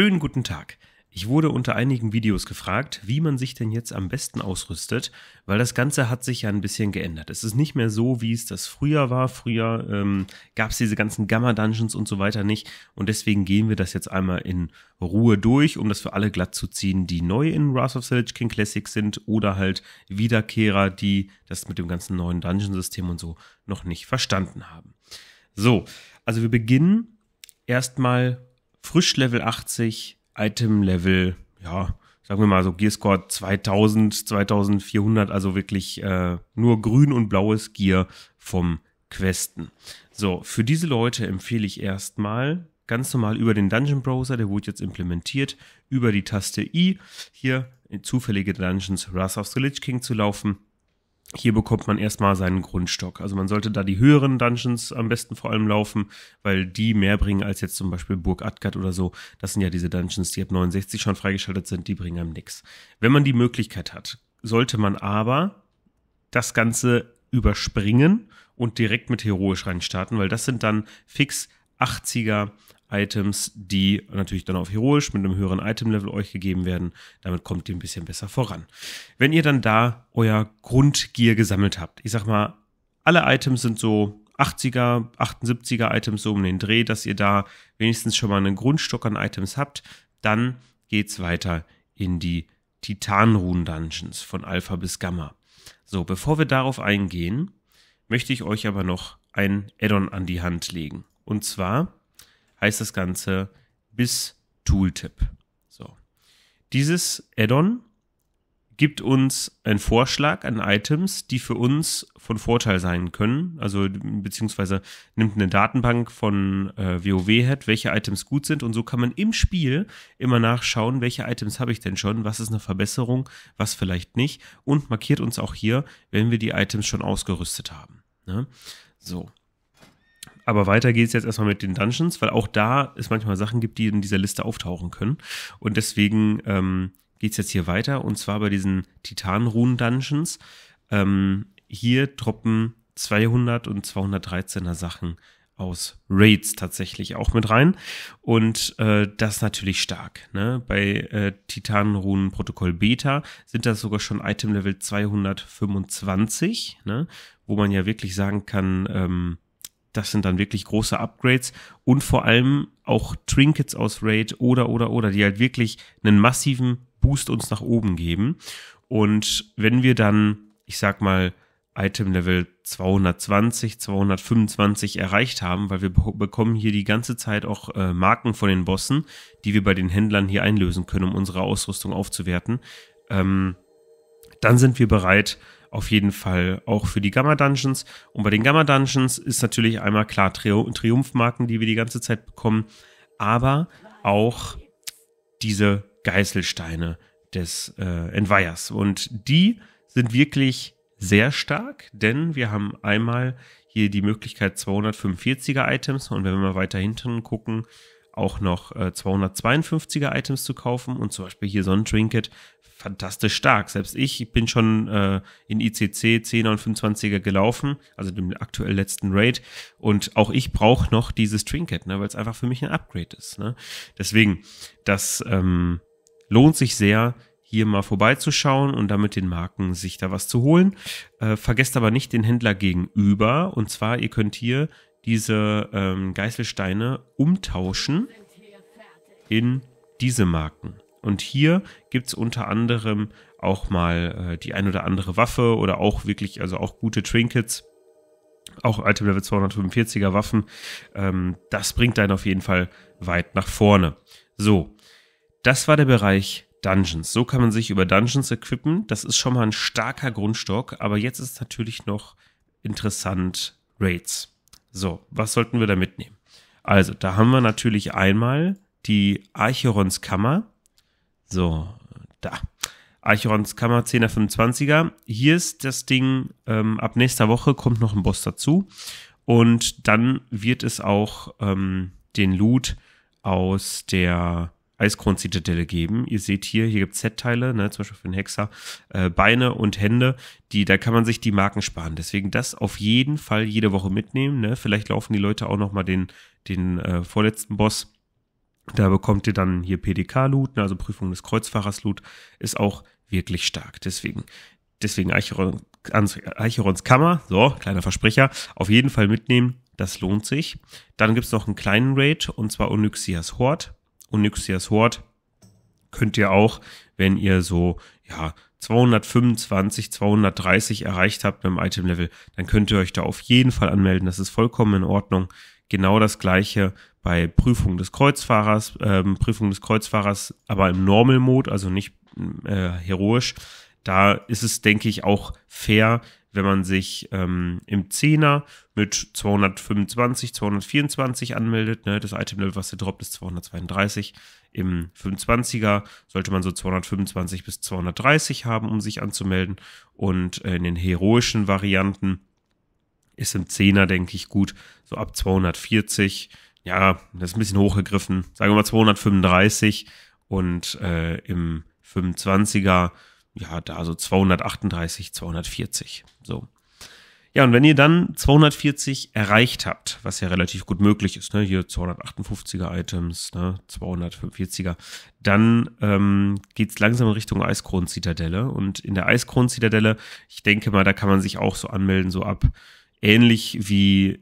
Schönen guten Tag. Ich wurde unter einigen Videos gefragt, wie man sich denn jetzt am besten ausrüstet, weil das Ganze hat sich ja ein bisschen geändert. Es ist nicht mehr so, wie es das früher war. Früher ähm, gab es diese ganzen Gamma-Dungeons und so weiter nicht. Und deswegen gehen wir das jetzt einmal in Ruhe durch, um das für alle glatt zu ziehen, die neu in Wrath of Savage King Classic sind oder halt Wiederkehrer, die das mit dem ganzen neuen Dungeon-System und so noch nicht verstanden haben. So, also wir beginnen erstmal frisch Level 80, Item Level, ja, sagen wir mal so Gearscore 2000, 2400, also wirklich äh, nur grün und blaues Gear vom Questen. So, für diese Leute empfehle ich erstmal ganz normal über den Dungeon Browser, der wurde jetzt implementiert, über die Taste I hier in zufällige Dungeons Wrath of the Lich King zu laufen hier bekommt man erstmal seinen Grundstock. Also man sollte da die höheren Dungeons am besten vor allem laufen, weil die mehr bringen als jetzt zum Beispiel Burg Atgat oder so. Das sind ja diese Dungeons, die ab 69 schon freigeschaltet sind, die bringen einem nichts. Wenn man die Möglichkeit hat, sollte man aber das Ganze überspringen und direkt mit heroisch reinstarten, weil das sind dann fix 80er Items, die natürlich dann auf heroisch mit einem höheren Item-Level euch gegeben werden. Damit kommt ihr ein bisschen besser voran. Wenn ihr dann da euer Grundgear gesammelt habt, ich sag mal, alle Items sind so 80er, 78er Items so um den Dreh, dass ihr da wenigstens schon mal einen Grundstock an Items habt, dann geht's weiter in die Titanruhen Dungeons von Alpha bis Gamma. So, bevor wir darauf eingehen, möchte ich euch aber noch ein Addon an die Hand legen. Und zwar heißt das Ganze bis Tooltip. So. Dieses Add-on gibt uns einen Vorschlag an Items, die für uns von Vorteil sein können. Also beziehungsweise nimmt eine Datenbank von äh, WoW-Head, welche Items gut sind. Und so kann man im Spiel immer nachschauen, welche Items habe ich denn schon, was ist eine Verbesserung, was vielleicht nicht. Und markiert uns auch hier, wenn wir die Items schon ausgerüstet haben. Ne? So. Aber weiter geht's jetzt erstmal mit den Dungeons, weil auch da es manchmal Sachen gibt, die in dieser Liste auftauchen können. Und deswegen ähm, geht jetzt hier weiter und zwar bei diesen titanruhen dungeons Ähm, hier droppen 200 und 213er Sachen aus Raids tatsächlich auch mit rein. Und äh, das natürlich stark. Ne? Bei äh, Titanruhen Protokoll Beta sind das sogar schon Item Level 225, ne? wo man ja wirklich sagen kann, ähm, das sind dann wirklich große Upgrades und vor allem auch Trinkets aus Raid oder, oder, oder, die halt wirklich einen massiven Boost uns nach oben geben. Und wenn wir dann, ich sag mal, Item Level 220, 225 erreicht haben, weil wir bekommen hier die ganze Zeit auch äh, Marken von den Bossen, die wir bei den Händlern hier einlösen können, um unsere Ausrüstung aufzuwerten. Ähm, dann sind wir bereit, auf jeden Fall auch für die Gamma Dungeons. Und bei den Gamma Dungeons ist natürlich einmal klar Tri Triumphmarken, die wir die ganze Zeit bekommen, aber auch diese Geißelsteine des äh, Entweihers. Und die sind wirklich sehr stark, denn wir haben einmal hier die Möglichkeit 245er Items und wenn wir mal weiter hinten gucken, auch noch äh, 252er Items zu kaufen und zum Beispiel hier so ein Trinket fantastisch stark. Selbst ich, ich bin schon äh, in ICC 10er und 25er gelaufen, also dem aktuell letzten Raid. Und auch ich brauche noch dieses Trinket, ne, weil es einfach für mich ein Upgrade ist. Ne? Deswegen, das ähm, lohnt sich sehr, hier mal vorbeizuschauen und damit den Marken sich da was zu holen. Äh, vergesst aber nicht den Händler gegenüber. Und zwar, ihr könnt hier diese ähm, Geißelsteine umtauschen in diese Marken. Und hier gibt es unter anderem auch mal äh, die ein oder andere Waffe oder auch wirklich, also auch gute Trinkets, auch alte Level 245er Waffen. Ähm, das bringt einen auf jeden Fall weit nach vorne. So, das war der Bereich Dungeons. So kann man sich über Dungeons equippen. Das ist schon mal ein starker Grundstock, aber jetzt ist natürlich noch interessant Raids. So, was sollten wir da mitnehmen? Also, da haben wir natürlich einmal die Archerons Kammer. So, da. Archerons Kammer 10er 25er. Hier ist das Ding, ähm, ab nächster Woche kommt noch ein Boss dazu. Und dann wird es auch ähm, den Loot aus der Eiskron-Zitadelle geben. Ihr seht hier, hier gibt es Set-Teile, ne, zum Beispiel für den Hexer, äh, Beine und Hände, die, da kann man sich die Marken sparen. Deswegen das auf jeden Fall jede Woche mitnehmen. Ne? Vielleicht laufen die Leute auch nochmal den, den äh, vorletzten Boss da bekommt ihr dann hier PDK-Loot, ne, also Prüfung des Kreuzfahrers-Loot, ist auch wirklich stark. Deswegen, deswegen Eicheron, Eicherons Kammer, so, kleiner Versprecher, auf jeden Fall mitnehmen. Das lohnt sich. Dann gibt's noch einen kleinen Raid, und zwar Onyxias Hort. Onyxias Hort könnt ihr auch, wenn ihr so, ja, 225, 230 erreicht habt beim Item-Level, dann könnt ihr euch da auf jeden Fall anmelden. Das ist vollkommen in Ordnung genau das gleiche bei Prüfung des Kreuzfahrers, ähm, Prüfung des Kreuzfahrers, aber im Normal Mode, also nicht äh, heroisch. Da ist es, denke ich, auch fair, wenn man sich ähm, im Zehner mit 225, 224 anmeldet. Ne? Das Item-Level, was ihr droppt, ist 232. Im 25er sollte man so 225 bis 230 haben, um sich anzumelden. Und äh, in den heroischen Varianten ist im Zehner, denke ich, gut. So ab 240, ja, das ist ein bisschen hochgegriffen. Sagen wir mal 235 und äh, im 25er, ja, da so 238, 240. So. Ja, und wenn ihr dann 240 erreicht habt, was ja relativ gut möglich ist, ne, hier 258er Items, ne, 245er, dann ähm, geht langsam in Richtung Eiskronenzitadelle. Und in der Eiskronenzitadelle, ich denke mal, da kann man sich auch so anmelden, so ab ähnlich wie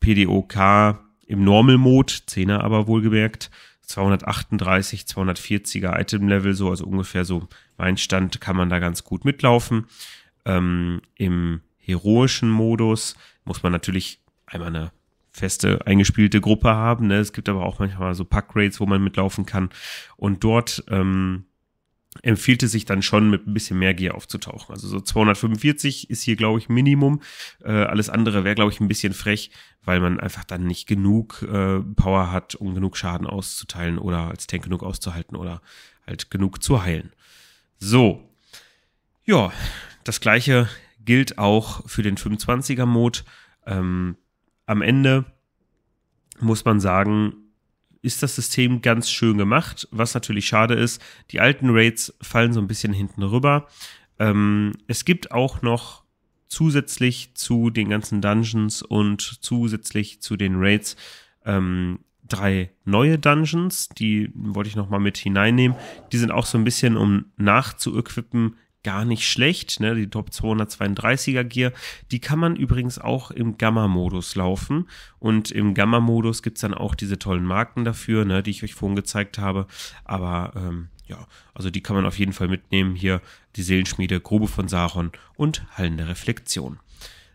PDOK im Normal Mode, 10er aber wohlgemerkt, 238, 240er Item Level, so, also ungefähr so mein Stand kann man da ganz gut mitlaufen. Ähm, Im heroischen Modus muss man natürlich einmal eine feste eingespielte Gruppe haben. Ne? Es gibt aber auch manchmal so Pack-Rates, wo man mitlaufen kann. Und dort ähm, empfiehlt es sich dann schon, mit ein bisschen mehr Gier aufzutauchen. Also so 245 ist hier, glaube ich, Minimum. Äh, alles andere wäre, glaube ich, ein bisschen frech, weil man einfach dann nicht genug äh, Power hat, um genug Schaden auszuteilen oder als Tank genug auszuhalten oder halt genug zu heilen. So. Ja, das gleiche gilt auch für den 25er-Mod. Ähm, am Ende muss man sagen, ist das System ganz schön gemacht, was natürlich schade ist. Die alten Raids fallen so ein bisschen hinten rüber. Ähm, es gibt auch noch zusätzlich zu den ganzen Dungeons und zusätzlich zu den Raids ähm, drei neue Dungeons, die wollte ich noch mal mit hineinnehmen. Die sind auch so ein bisschen, um nachzuequippen, gar nicht schlecht, ne? die Top 232er Gear. Die kann man übrigens auch im Gamma-Modus laufen. Und im Gamma-Modus gibt es dann auch diese tollen Marken dafür, ne? die ich euch vorhin gezeigt habe. Aber ähm, ja, also die kann man auf jeden Fall mitnehmen. Hier die Seelenschmiede, Grube von Saron und Hallen der Reflexion.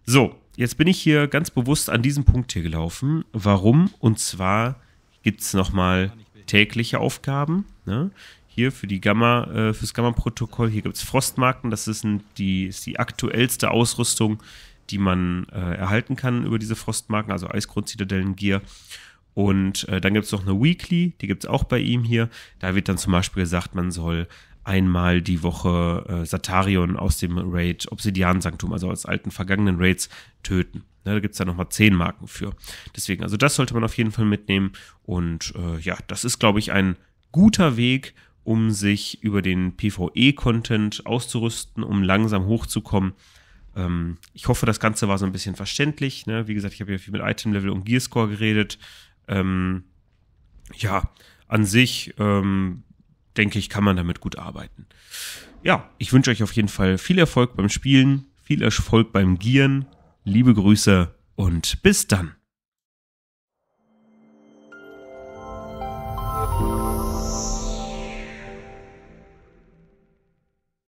So, jetzt bin ich hier ganz bewusst an diesem Punkt hier gelaufen. Warum? Und zwar gibt es nochmal tägliche Aufgaben. Ne? hier für die Gamma, äh, fürs Gamma-Protokoll. Hier gibt es Frostmarken, das ist, ein, die, ist die aktuellste Ausrüstung, die man äh, erhalten kann über diese Frostmarken, also eisgrund gear Und äh, dann gibt es noch eine Weekly, die gibt es auch bei ihm hier. Da wird dann zum Beispiel gesagt, man soll einmal die Woche äh, Satarion aus dem Raid Obsidian-Sanktum, also aus alten vergangenen Raids, töten. Ne, da gibt es dann nochmal 10 Marken für. Deswegen, also das sollte man auf jeden Fall mitnehmen. Und äh, ja, das ist, glaube ich, ein guter Weg, um sich über den PvE-Content auszurüsten, um langsam hochzukommen. Ähm, ich hoffe, das Ganze war so ein bisschen verständlich. Ne? Wie gesagt, ich habe ja viel mit Item-Level und Gearscore geredet. Ähm, ja, an sich ähm, denke ich, kann man damit gut arbeiten. Ja, ich wünsche euch auf jeden Fall viel Erfolg beim Spielen, viel Erfolg beim Gieren. Liebe Grüße und bis dann.